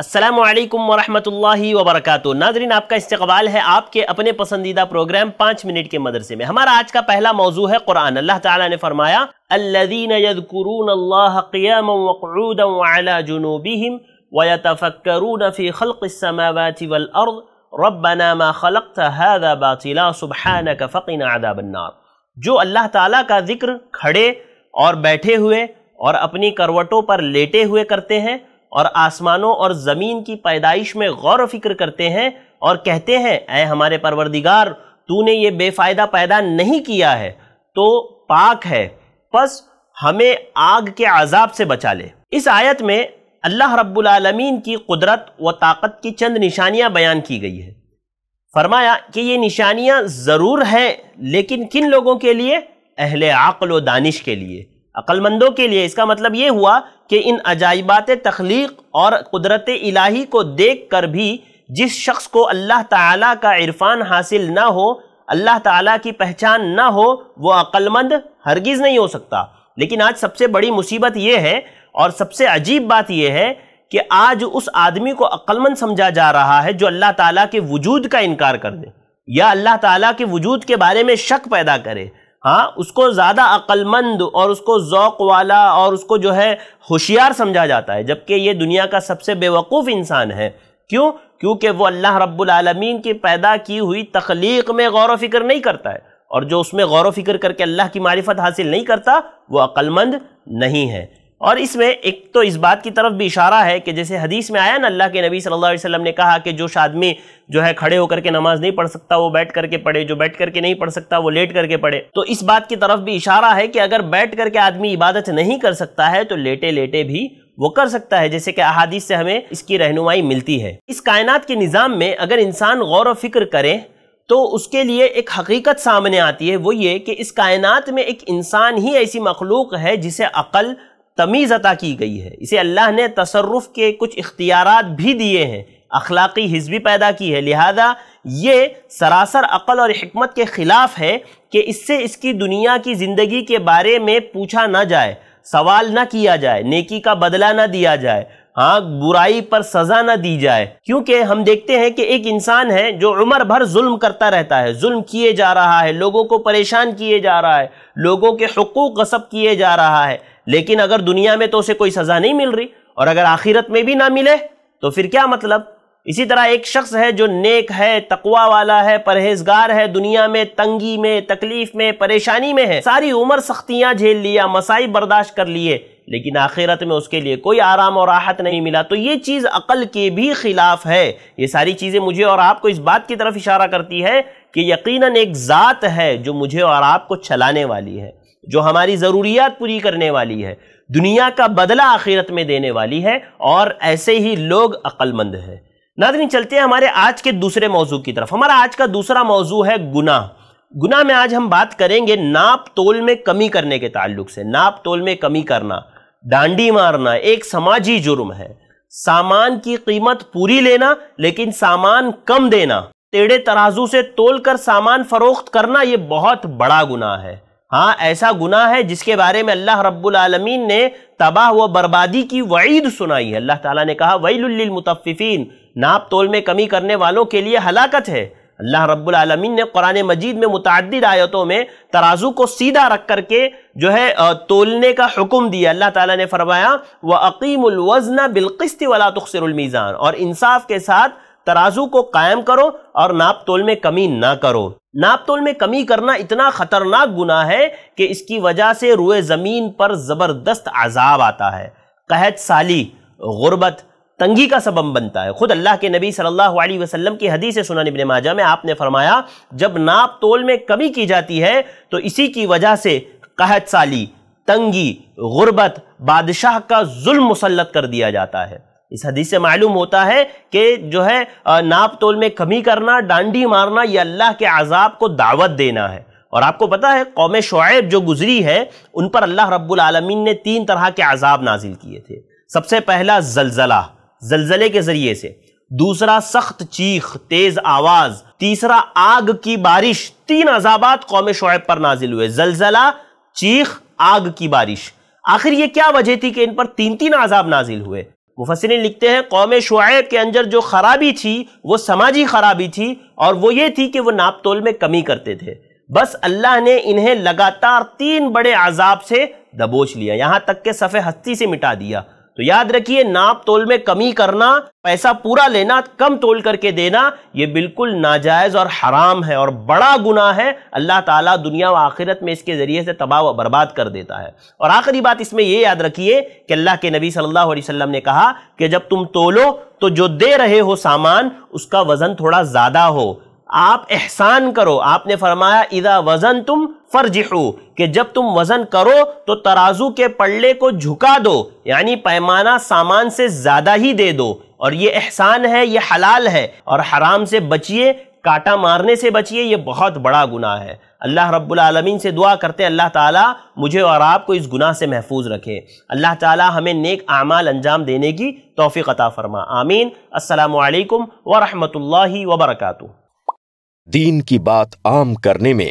असलम वरहमतुल्लाहि वबरकत नाजरीन आपका इस्तकबाल है आपके अपने पसंदीदा प्रोग्राम पाँच मिनट के मदरसे में हमारा आज का पहला मौजू है कुरान अल्लाह ताला ने फरमाया अल्लदीन यदकुरून अल्लाह क़ियाम वक़ूदम वाला जुनूबिहिम वयतफ़क्रून फ़ी खल्क़ जो अल्लाह ताला का जिक्र खड़े और बैठे हुए और अपनी करवटों पर लेटे हुए करते हैं और आसमानों और ज़मीन की पैदाइश में गौर फिक्र करते हैं और कहते हैं अय हमारे परवरदिगार तूने ये बेफ़ायदा पैदा नहीं किया है तो पाक है बस हमें आग के आज़ाब से बचा ले इस आयत में अल्लाह रब्बुलमीन की कुदरत व ताकत की चंद निशानियां बयान की गई है फरमाया कि ये निशानियां ज़रूर हैं लेकिन किन लोगों के लिए अहले आकल व दानिश के लिए अक्लमंदों के लिए इसका मतलब ये हुआ कि इन अजाइबात तख्लीक और कुदरत इलाही को देख कर भी जिस शख्स को अल्लाह ताला का इरफान हासिल ना हो अल्लाह ताला की पहचान ना हो वो अक्लमंद हरगिज़ नहीं हो सकता लेकिन आज सबसे बड़ी मुसीबत ये है और सबसे अजीब बात यह है कि आज उस आदमी को अक्लमंद समझा जा रहा है जो अल्लाह ताला के वजूद का इनकार कर दे या अल्लाह ताला के वजूद के बारे में शक पैदा करे हाँ उसको ज़्यादा अक्लमंद और उसको ओक़ वाला और उसको जो है होशियार समझा जाता है जबकि ये दुनिया का सबसे बेवकूफ़ इंसान है क्यों क्योंकि वो अल्लाह रब्लमीन की पैदा की हुई तख्लीक में गौर फिक्र नहीं करता है और जो उसमें गौर वफ़िक्र फिक्र करके अल्लाह की मारिफत हासिल नहीं करता वो अक्लमंद नहीं है और इसमें एक तो इस बात की तरफ भी इशारा है कि जैसे हदीस में आया ना अल्लाह के नबी सल्लल्लाहु अलैहि वसल्लम ने कहा कि जो आदमी जो है खड़े होकर के नमाज नहीं पढ़ सकता वो बैठ करके पढ़े जो बैठ करके नहीं पढ़ सकता वो लेट करके पढ़े तो इस बात की तरफ भी इशारा है कि अगर बैठ करके आदमी इबादत नहीं कर सकता है तो लेटे लेटे भी वो कर सकता है जैसे कि अहादीस से हमें इसकी रहनुमाई मिलती है इस कायनात के निज़ाम में अगर इंसान गौर व फिक्र करे तो उसके लिए एक हकीकत सामने आती है वो ये कि इस कायनात में एक इंसान ही ऐसी मखलूक है जिसे अक़ल तमीज़ अता की गई है इसे अल्लाह ने तसरफ़ के कुछ इख्तियार भी दिए हैं अखलाकी हिजबी पैदा की है लिहाजा ये सरासर अक़ल और हमत के ख़िलाफ़ है कि इससे इसकी दुनिया की ज़िंदगी के बारे में पूछा ना जाए सवाल ना किया जाए नेकी का बदला ना दिया जाए हाँ बुराई पर सज़ा ना दी जाए क्योंकि हम देखते हैं कि एक इंसान है जो उम्र भर जुल्म करता रहता है जुल्म किए जा रहा है लोगों को परेशान किए जा रहा है लोगों के हकूक़ गसब किए जा रहा है लेकिन अगर दुनिया में तो उसे कोई सज़ा नहीं मिल रही और अगर आखिरत में भी ना मिले तो फिर क्या मतलब इसी तरह एक शख्स है जो नेक है तकवा वाला है परहेजगार है दुनिया में तंगी में तकलीफ में परेशानी में है सारी उम्र सख्तियां झेल लिया मसाई बर्दाश्त कर लिए लेकिन आखिरत में उसके लिए कोई आराम और राहत नहीं मिला तो ये चीज़ अकल के भी खिलाफ है ये सारी चीज़ें मुझे और आपको इस बात की तरफ इशारा करती है कि यकीनन एक ज़ात है जो मुझे और आपको चलाने वाली है जो हमारी ज़रूरियात पूरी करने वाली है दुनिया का बदला आखिरत में देने वाली है और ऐसे ही लोग अक्लमंद हैं नादरी चलते हैं हमारे आज के दूसरे मौजू की तरफ हमारा आज का दूसरा मौजू है गुनाह गुनाह में आज हम बात करेंगे नाप तोल में कमी करने के ताल्लुक से नाप तोल में कमी करना डांडी मारना एक समाजी जुर्म है सामान की कीमत पूरी लेना लेकिन सामान कम देना टेढ़े तराजू से तोल कर सामान फरोख्त करना यह बहुत बड़ा गुनाह है हाँ ऐसा गुना है जिसके बारे में अल्लाह रब्बुल आलमीन ने तबाह व बर्बादी की वईद सुनाई है अल्लाह ताला ने कहा वईलुल्लिल नाप तोल में कमी करने वालों के लिए हलाकत है अल्लाह रब्बुल आलमीन ने कुरान मजीद में मुतद आयतों में तराजू को सीधा रख करके जो है तोलने का हुक्म दिया अल्लाह ताला ने फरमाया व अकीमवज़ना बिलकस्त वाला तुखसरमीज़ान और इंसाफ के साथ तराजू को कायम करो और नाप तोल में कमी ना करो नापतोल में कमी करना इतना खतरनाक गुना है कि इसकी वजह से रुए ज़मीन पर ज़बरदस्त आज़ाब आता है कहत साली गुर्बत तंगी का सबब बनता है खुद अल्लाह के नबी सल्लल्लाहु अलैहि वसल्लम की हदीस सुना इबन माजा में आपने फरमाया जब नाप तोल में कमी की जाती है तो इसी की वजह से कहत साली तंगी गुर्बत बादशाह का जुल्म मुसलत कर दिया जाता है इस हदीस से मालूम होता है कि जो है नाप तोल में कमी करना डांडी मारना यह अल्लाह के आज़ाब को दावत देना है और आपको पता है कौम शुब जो गुजरी है उन पर अल्लाह रब्बुल आलमीन ने तीन तरह के आज़ाब नाजिल किए थे सबसे पहला जलजला जलजले के ज़रिए से दूसरा सख्त चीख तेज आवाज तीसरा आग की बारिश तीन अजाबात कौम शुब पर नाजिल हुए जलजला चीख आग की बारिश आखिर ये क्या वजह थी कि इन पर तीन तीन आजाब नाजिल हुए मुफसरिन लिखते हैं कौम शुएब के अंदर जो खराबी थी वो समाजी खराबी थी और वो ये थी कि वो नाप तोल में कमी करते थे बस अल्लाह ने इन्हें लगातार तीन बड़े आजाब से दबोच लिया यहाँ तक के सफ़े हस्ती से मिटा दिया तो याद रखिए नाप तोल में कमी करना पैसा पूरा लेना कम तोल करके देना ये बिल्कुल नाजायज और हराम है और बड़ा गुना है अल्लाह ताला दुनिया व आखिरत में इसके ज़रिए से तबाह व बर्बाद कर देता है और आखिरी बात इसमें यह याद रखिए कि अल्लाह के नबी सल्लल्लाहु अलैहि वसल्लम ने कहा कि जब तुम तोलो तो जो दे रहे हो सामान उसका वज़न थोड़ा ज़्यादा हो आप एहसान करो आपने फरमाया इदा वज़न तुम फरजिहू कि जब तुम वजन करो तो तराजू के पल्ले को झुका दो यानी पैमाना सामान से ज़्यादा ही दे दो और ये एहसान है ये हलाल है और हराम से बचिए काटा मारने से बचिए ये बहुत बड़ा गुनाह है अल्लाह रब्बुल से दुआ करते हैं अल्लाह ताला मुझे और आपको इस गुनाह से महफूज रखे अल्लाह ताला हमें नेक आमाल अंजाम देने की तोफ़ी अता फरमा आमीन असलकम वरहमल वबरक दीन की बात आम करने में